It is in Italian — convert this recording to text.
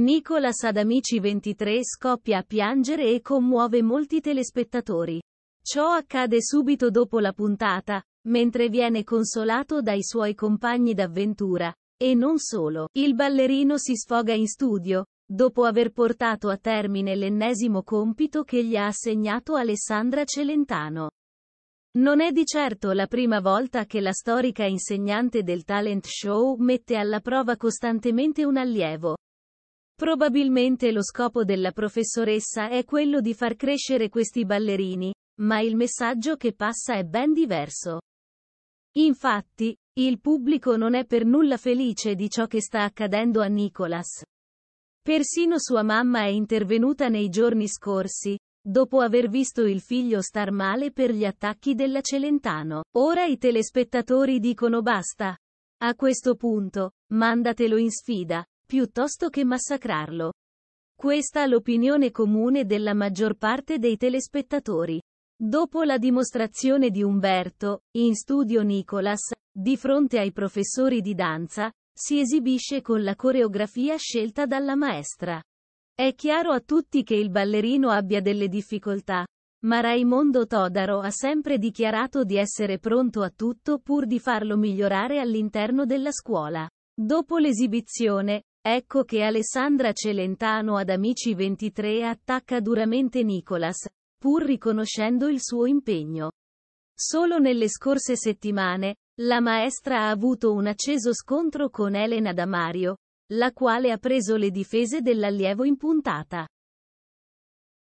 Nicola Sadamici 23 scoppia a piangere e commuove molti telespettatori. Ciò accade subito dopo la puntata, mentre viene consolato dai suoi compagni d'avventura. E non solo. Il ballerino si sfoga in studio, dopo aver portato a termine l'ennesimo compito che gli ha assegnato Alessandra Celentano. Non è di certo la prima volta che la storica insegnante del talent show mette alla prova costantemente un allievo, Probabilmente lo scopo della professoressa è quello di far crescere questi ballerini, ma il messaggio che passa è ben diverso. Infatti, il pubblico non è per nulla felice di ciò che sta accadendo a Nicholas. Persino sua mamma è intervenuta nei giorni scorsi, dopo aver visto il figlio star male per gli attacchi della Celentano. Ora i telespettatori dicono basta. A questo punto, mandatelo in sfida, piuttosto che massacrarlo. Questa è l'opinione comune della maggior parte dei telespettatori. Dopo la dimostrazione di Umberto, in studio Nicolas, di fronte ai professori di danza, si esibisce con la coreografia scelta dalla maestra. È chiaro a tutti che il ballerino abbia delle difficoltà, ma Raimondo Todaro ha sempre dichiarato di essere pronto a tutto pur di farlo migliorare all'interno della scuola. Dopo l'esibizione, Ecco che Alessandra Celentano ad Amici 23 attacca duramente Nicolas, pur riconoscendo il suo impegno. Solo nelle scorse settimane, la maestra ha avuto un acceso scontro con Elena Damario, la quale ha preso le difese dell'allievo in puntata.